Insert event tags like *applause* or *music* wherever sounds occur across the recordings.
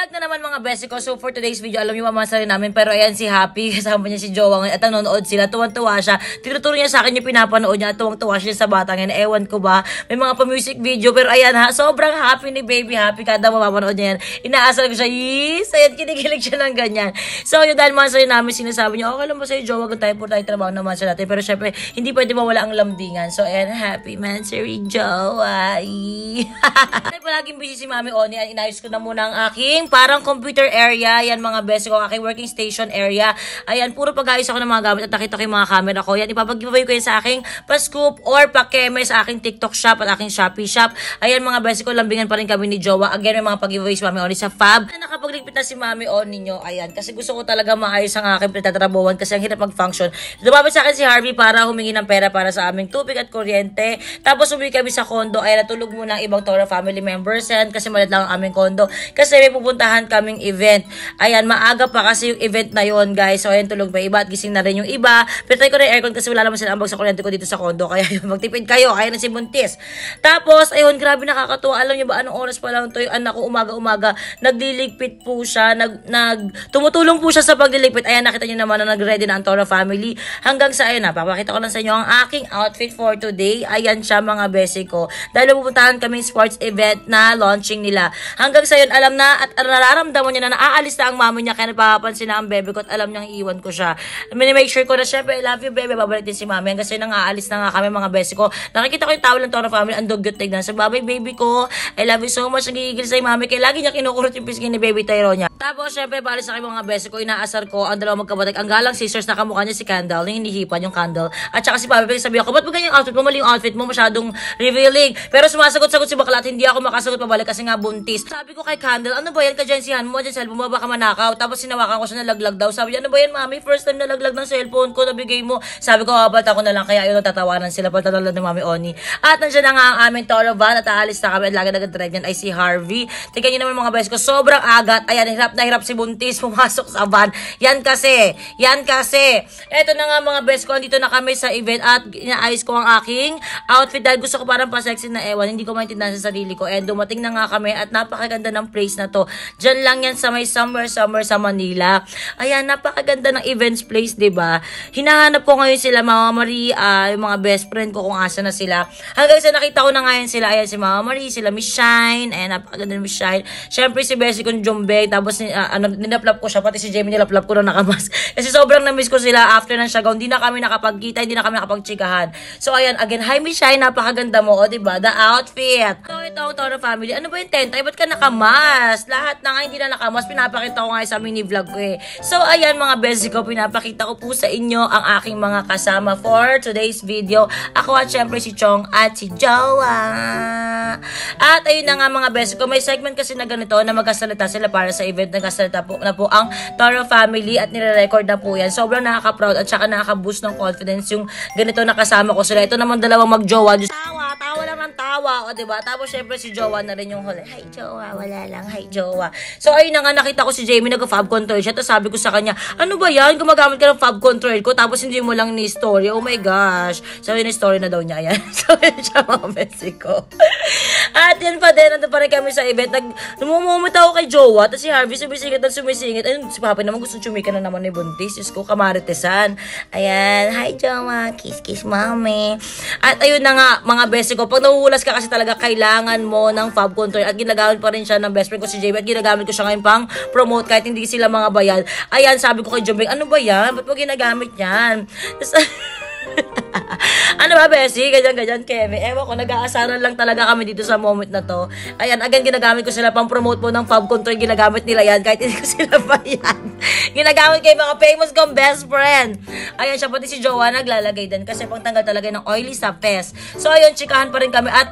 vlog na naman mga best ko. So for today's video, alam niyo mamasari namin. Pero ayan si Happy, *laughs* kasama niya si Jowa ngayon. At nanonood sila, tuwang-tuwa siya. Tinuturo niya sa akin yung pinapanood niya. Tuwang-tuwa siya sa bata ngayon. Ewan ko ba, may mga pa-music video. Pero ayan ha, sobrang happy ni Baby Happy. Kada mapapanood niya yan, inaasal ko siya, yes! Ayan, kinikilig siya ng ganyan. So yun, dahil mamasari namin, sinasabi niya, okay lang mo sa'yo, Jowa, kung tayo po tayo trabaho naman sa natin. Pero syempre, hindi pwede mawala ang lamdingan. So ayan, happy mansary Jowa. *laughs* *laughs* Palaging busy si Mami Oni. Inayos ko na muna ang aking parang computer area. Ayan mga best ko, aking working station area. Ayan, puro pag-ayos ako ng mga gamit at nakita ko yung mga camera ko. Yan, ipapag-giveaway ko yan sa aking pa-scoop or pa-keme sa aking TikTok shop at aking Shopee shop. Ayan mga best ko, lambingan pa rin kami ni Jowa. Again, may mga pag-giveaway si Mami Oni sa Fab. Nakapagligpit na si Mami Oni nyo. Ayan, kasi gusto ko talaga maayos ang aking pinatatrabuhan kasi ang hirap mag-function. Dumapit sa akin si Harvey para humingi ng pera para sa aming tubig at kuryente. Tapos umuwi kami sa condo. Ayan, natulog muna ang ibang Tora family members. Ayan, kasi malit lang ang aming condo. Kasi may pupunta pinuntahan kaming event. Ayan, maaga pa kasi yung event na yon guys. So, ayan, tulog pa iba at gising na rin yung iba. Pero try ko rin aircon kasi wala naman silang ambag sa kuryente ko dito sa condo. Kaya yun, *laughs* magtipid kayo. Kaya na si Muntis. Tapos, ayun, grabe nakakatuwa. Alam niyo ba, anong oras pa lang to yung anak ko umaga-umaga. Nagliligpit po siya. Nag, nag, tumutulong po siya sa pagliligpit. Ayan, nakita niyo naman na nag-ready na ang Toro family. Hanggang sa, ayun, napapakita ko lang sa inyo ang aking outfit for today. Ayan siya, mga besi ko. Dahil pupuntahan kami sports event na launching nila. Hanggang sa yun, alam na at alam nararamdaman niya na naaalis na ang mami niya kaya napapansin na ang bebe ko at alam niyang iwan ko siya. Minimake sure ko na syempre, I love you bebe, babalik din si mami. Kasi nangaalis na nga kami mga besi ko. Nakikita ko yung tawel ng Toro family, ang dugyot tignan. So, bye baby ko. I love you so much. Nagigigil sa'yo mami. Kaya lagi niya kinukurot yung piskin ni baby Tyro niya. Tapos, syempre, bali sa akin mga besi ko, inaasar ko ang dalawang magkabatag. Ang galang sisters na kamukha niya si Candle, yung hinihipan yung Candle. At saka si Bobby, pag sabi ako, ba't ba ganyan outfit mo? Mali yung outfit mo, masyadong revealing. Pero sumasagot-sagot si Bakla at hindi ako makasagot pabalik kasi nga buntis. Sabi ko kay Candle, ano ba yan? ka dyan, si Han mo dyan sa cellphone, bumaba ka manakaw. Tapos sinawakan ko siya laglag daw. Sabi niya, ano ba yan, mami? First time nalaglag ng cellphone ko, nabigay mo. Sabi ko, abat ako na lang. Kaya yun, tatawanan sila. Pagtatalo ni Mami Oni. At nandiyan na nga ang aming Toro van at aalis na kami. At lagi nag-drive yan ay si Harvey. Tingnan niyo naman mga boys ko, sobrang agat. Ayan, hirap na hirap si Buntis pumasok sa van. Yan kasi, yan kasi. Eto na nga mga boys ko, andito na kami sa event at inaayos ko ang aking outfit dahil gusto ko parang pa-sexy na ewan. Hindi ko maintindihan sa sarili ko. And dumating na nga kami at napakaganda ng place na to. Diyan lang yan sa may summer, summer sa Manila. Ayan, napakaganda ng events place, ba diba? Hinahanap ko ngayon sila, Mama Maria, ah, yung mga best friend ko kung asa na sila. Hanggang sa nakita ko na ngayon sila, ayan si Mama Marie, sila Miss Shine, ayan, napakaganda ni Miss Shine. Siyempre si Bessie kong Jumbe, tapos uh, ano, nilaplap ko siya, pati si Jamie nilaplap ko na nakamas. *laughs* Kasi sobrang na-miss ko sila after ng Siagaw, hindi na kami nakapagkita, hindi na kami nakapagchikahan. So ayan, again, hi Miss Shine, napakaganda mo, o oh, ba diba? The outfit. So ito, Toro family, ano ba yung tent? Ay, ba't ka nakamas? Lahat na nga hindi na nakamos, pinapakita ko nga sa mini vlog ko eh. So ayan mga besi ko, pinapakita ko po sa inyo ang aking mga kasama for today's video. Ako at syempre si Chong at si Jowa. At ayun na nga mga besi ko, may segment kasi na ganito na magkasalita sila para sa event. Nagkasalita po, na po ang Toro Family at nire-record na po yan. Sobrang nakaka-proud at saka nakaka-boost ng confidence yung ganito nakasama ko sila. Ito naman dalawang mag-jowa. Just ng tawa, o 'di ba? Tapos syempre si Jowa na rin yung huli. Hi Jowa, wala lang. Hi Jowa. So ayun na nga nakita ko si Jamie nag-fab control siya. Tapos sabi ko sa kanya, "Ano ba 'yan? Gumagamit ka ng fab control ko tapos hindi mo lang ni story. Oh my gosh." Sabi so, ni story na daw niya yan. so yun siya mga Mexico. At yan pa din, nandun pa rin kami sa event. Nag, namumumot ako kay Jowa, tapos si Harvey sumisingit at sumisingit. Ayun, si Papa naman gusto chumika na naman ni Buntis. Diyos ko, kamaritesan. Ayan, hi Jowa, kiss kiss mami. At ayun na nga, mga best ko, pag nahuhulas ka kasi talaga, kailangan mo ng fab control. At ginagamit pa rin siya ng best friend ko si JB. At ginagamit ko siya ngayon pang promote kahit hindi sila mga bayad. Ayan, sabi ko kay Jombeng, ano ba yan? Ba't mo ginagamit yan? Tapos, *laughs* *laughs* ano ba, Besi? Ganyan-ganyan, Keme. Ewan ko, nag-aasaran lang talaga kami dito sa moment na to. Ayan, again, ginagamit ko sila pang promote po ng Fab Control. Ginagamit nila yan kahit hindi ko *laughs* sila bayan. ginagamit kay mga famous kong best friend. Ayan, siya pati si Jowa naglalagay din kasi pangtanggal talaga ng oily sa pes. So, ayun, chikahan pa rin kami. At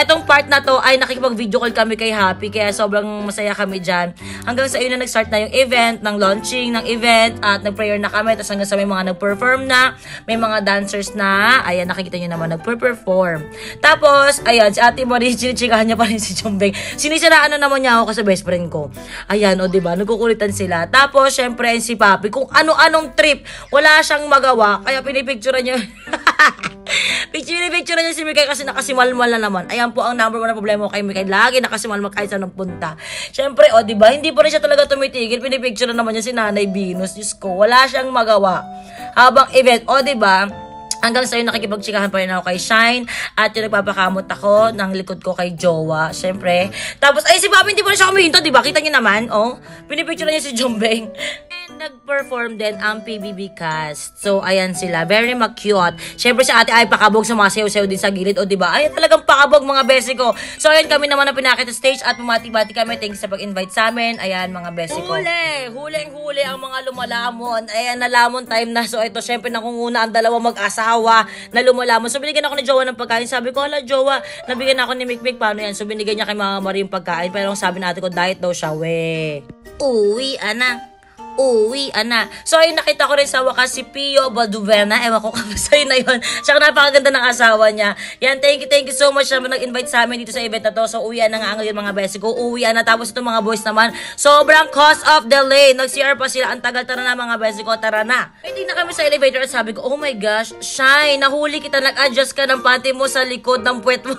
etong part na to ay nakikipag-video call kami kay Happy kaya sobrang masaya kami dyan. Hanggang sa yun na nag-start na yung event, ng launching ng event at nag-prayer na kami. Tapos hanggang sa may mga nag-perform na, may mga dancers na, ayan, nakikita nyo naman, nagpe-perform. Tapos, ayan, si Ate Maris, *laughs* chinichikahan niya pa rin si Chumbeng. Sinisiraan na naman niya ako kasi best friend ko. Ayan, o, diba, nagkukulitan sila. Tapos, syempre, si Papi, kung ano-anong trip, wala siyang magawa, kaya pinipicturean niya. *laughs* Picture-picture niya si Mikay kasi nakasimalmal na naman. Ayan po ang number one na problema ko kay Mikay. Lagi nakasimalmal kahit saan punta. Siyempre, o, oh, di ba? Hindi pa rin siya talaga tumitigil. Pinipicture na naman niya si Nanay Venus. Diyos ko, wala siyang magawa. Habang event, o, oh, di ba? Hanggang sa sa'yo, nakikipagtsikahan pa rin ako kay Shine. At yung nagpapakamot ako ng likod ko kay Jowa, syempre. Tapos, ay, si Bobby, hindi pa rin siya kumihinto, di ba? Kita niyo naman, oh. Pinipicture niya si Jumbeng. And nag-perform din ang PBB cast. So, ayan sila. Very makyot. Siyempre si ate ay pakabog sa mga sayo-sayo din sa gilid. O, di ba? Ay, talagang pakabog mga besi ko. So, ayan kami naman na pinakita stage at pumati-bati kami. Thanks sa pag-invite sa amin. Ayan, mga besi ko. Huli! Huling-huli ang mga lumalamon. Ayan, nalamon time na. So, ito, syempre, nakunguna ang dalawa mag-asawa na lumalamon. So, binigyan ako ni Jowa ng pagkain. Sabi ko, hala, Jowa, nabigyan ako ni Mikmik. Paano yan? So, binigyan niya kay Mama mari yung pagkain. Pero ang sabi natin ko, diet daw siya, we. Uwi, anak uuwi, ana. So, ayun, nakita ko rin sa wakas si Pio Baduvena. Ewan ko kung *laughs* sa'yo na yun. Tsaka napakaganda ng asawa niya. Yan, thank you, thank you so much naman nag-invite sa amin dito sa event na to. So, uwian na nga ang mga besi ko. Uwian na. Tapos itong mga boys naman, sobrang cause of delay. Nag-CR pa sila. Ang tagal, tara na mga besi ko. Tara na. Waiting na kami sa elevator at sabi ko, oh my gosh, Shine, nahuli kita. Nag-adjust ka ng pati mo sa likod ng puwet mo.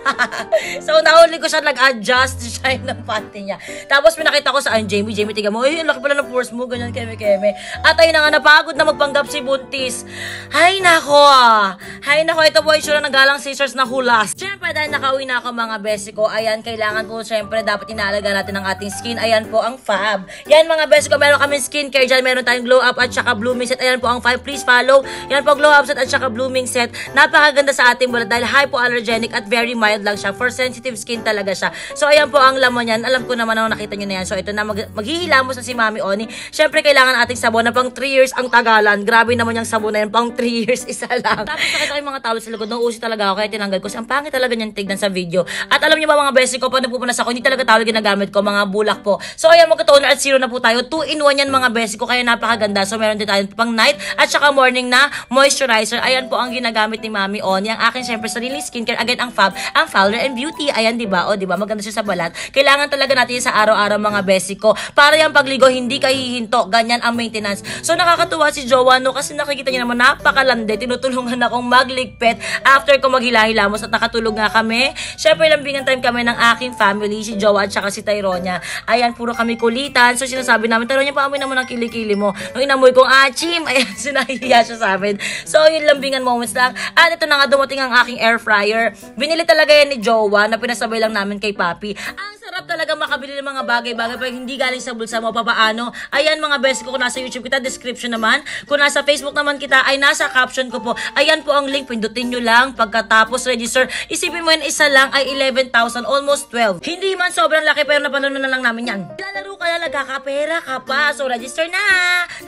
*laughs* so, nahuli ko siya. Nag-adjust Shine *laughs* ng pati niya. Tapos, pinakita ko sa Jamie. Jamie, tiga mo, eh, laki pala ng force mo, ganyan keme-keme. At ayun na nga, napagod na magpanggap si Buntis. Hay nako! Ah. Hay nako, ito po ay sure ng galang sisters na hulas. Siyempre, dahil nakauwi na ako mga besi ko, ayan, kailangan po siyempre dapat inaalaga natin ang ating skin. Ayan po ang fab. Yan mga besi ko, meron kami skincare dyan. Meron tayong glow up at saka blooming set. Ayan po ang fab. Please follow. Yan po glow up set at saka blooming set. Napakaganda sa ating balat dahil hypoallergenic at very mild lang siya. For sensitive skin talaga siya. So ayan po ang laman yan. Alam ko naman na nakita nyo na yan. So ito na, mag maghihilamos na si Mami On company. Syempre kailangan ating sabon na pang 3 years ang tagalan. Grabe naman yung sabon na yan, pang 3 *laughs* years isa lang. Tapos nakita ko yung mga tao sa likod, nauusi talaga ako kaya tinanggal ko. Kasi ang pangit talaga niyan tignan sa video. At alam niyo ba mga basic ko, pag nagpupunas ako, hindi talaga tawag ginagamit ko, mga bulak po. So ayan, magkataon na at zero na po tayo. 2 in 1 yan mga basic ko, kaya napakaganda. So meron din tayo pang night at saka morning na moisturizer. Ayan po ang ginagamit ni Mami On. Yung akin syempre sariling skincare. Again, ang fab, ang Fowler and Beauty. Ayan, di ba? O, di ba? Maganda siya sa balat. Kailangan talaga natin sa araw-araw mga basic ko. Para yung pagligo, hindi kayo ka hihinto. Ganyan ang maintenance. So nakakatuwa si Jowa no kasi nakikita niyo naman napakalande. Tinutulungan akong magligpit after ko maghilahilamos at nakatulog nga kami. Syempre lambingan time kami ng aking family, si Jowa at saka si Tyronia. Ayan, puro kami kulitan. So sinasabi namin, Tyronia, paamoy naman ang kilikili mo. Nung inamoy kong achim, ah, *laughs* ayan, sinahiya siya sa amin. So yun lambingan moments lang. At ito na nga dumating ang aking air fryer. Binili talaga yan ni Jowa na pinasabay lang namin kay Papi. Ang sarap talaga makabili ng mga bagay-bagay pag hindi galing sa bulsa mo papaano Ayan mga best ko, kung nasa YouTube kita, description naman. Kung nasa Facebook naman kita, ay nasa caption ko po. Ayan po ang link, pindutin nyo lang. Pagkatapos register, isipin mo yan, isa lang ay 11,000, almost 12. Hindi man sobrang laki, pero napanood na lang namin yan. Lalaro ka na, nagkakapera ka pa. So register na!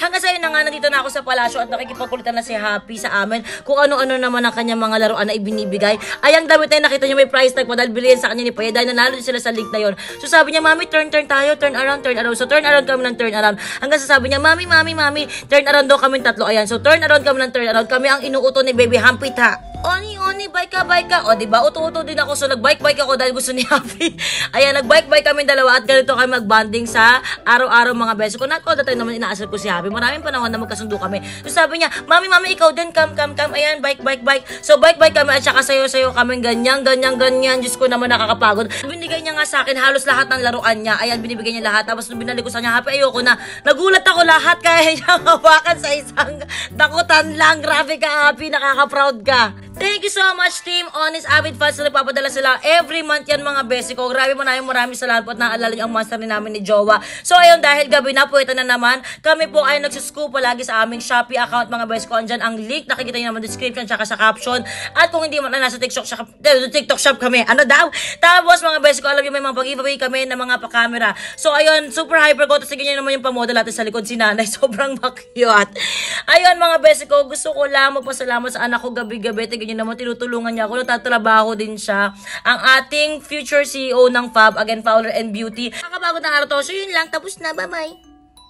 Hanggang sa'yo na nga, nandito na ako sa palasyo at nakikipagkulitan na si Happy sa amin kung ano-ano naman ang kanyang mga laruan na ibinibigay. Ay, ang damit na nakita niyo may price tag pa dahil bilhin sa kanya ni Paya dahil nanalo sila sa link na yon. So sabi niya, Mami, turn, turn tayo, turn around, turn around. So turn around kami ng turn around around. Hanggang sa niya, Mami, Mami, Mami, turn around daw kami tatlo. Ayan, so turn around kami ng turn around. Kami ang inuuto ni Baby Hampita. On ni bike ka, bike ka. O, di ba? Uto-uto din ako. So, nagbike bike ako dahil gusto ni *laughs* Happy. Ayan, nagbike bike kami dalawa at ganito kami mag-bonding sa araw-araw mga beses ko. Not all naman inaasal ko si Happy. Maraming panahon na magkasundo kami. So, sabi niya, Mami, Mami, ikaw din. Come, come, come. Ayan, bike-bike-bike. So, bike-bike kami at saka sayo-sayo kami. Ganyan, ganyan, ganyan. Diyos ko naman nakakapagod. Binigay niya nga sa akin halos lahat ng laruan niya. Ayan, binibigay niya lahat. Tapos, binalik ko sa niya, Happy, ayoko na. Nagulat ako lahat *laughs* kaya niya hawakan sa isang takutan lang. Grabe ka, Happy. Nakaka-proud ka. Thank you so much, Team Honest Avid Fans na nagpapadala sila. Every month yan, mga besi ko. Grabe mo na yung maraming salamat po at naalala niyo ang master ni namin ni Jowa. So, ayun, dahil gabi na, puweta na naman. Kami po ay nagsuscoop palagi sa aming Shopee account, mga besi ko. Andyan ang link. Nakikita niyo naman description tsaka sa caption. At kung hindi mo na nasa TikTok shop, eh, TikTok shop kami. Ano daw? Tapos, mga besi ko, alam niyo may mga pag-giveaway kami ng mga pa-camera. So, ayun, super hyper ko. Tapos, ganyan naman yung pamodel natin sa likod si nanay. *laughs* Sobrang makiyot. Ayun, mga besi ko, gusto ko lang magpasalamat sa anak ko gabi-gabi. Tignan Tingnan mo, tinutulungan niya ako. Natatrabaho din siya. Ang ating future CEO ng Fab, again, Fowler and Beauty. Nakakabago ng araw to. So, yun lang. Tapos na. Bye-bye.